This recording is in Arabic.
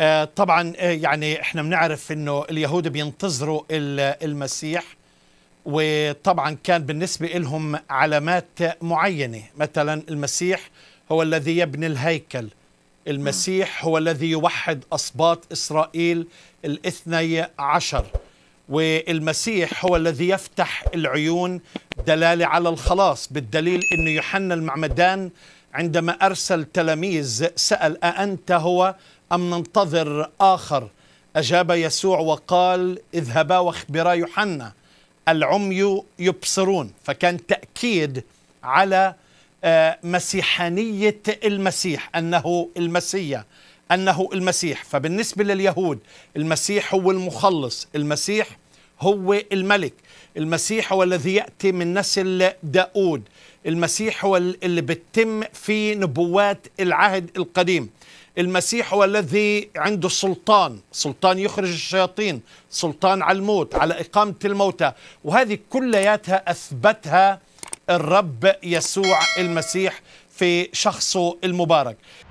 آه، طبعا آه، يعني احنا بنعرف انه اليهود بينتظروا المسيح وطبعا كان بالنسبة لهم علامات معينة مثلا المسيح هو الذي يبني الهيكل المسيح هو الذي يوحد أصباط إسرائيل الاثني عشر والمسيح هو الذي يفتح العيون دلالة على الخلاص بالدليل أن يوحنا المعمدان عندما أرسل تلاميذ سأل أأنت هو أم ننتظر آخر أجاب يسوع وقال اذهبا واخبرا يوحنا العمي يبصرون فكان تأكيد على آه، مسيحانية المسيح أنه المسيا أنه المسيح فبالنسبة لليهود المسيح هو المخلص المسيح هو الملك المسيح هو الذي يأتي من نسل داود المسيح هو اللي بتتم في نبوات العهد القديم المسيح هو الذي عنده سلطان سلطان يخرج الشياطين سلطان على الموت على إقامة الموتى وهذه كلياتها أثبتها الرب يسوع المسيح في شخصه المبارك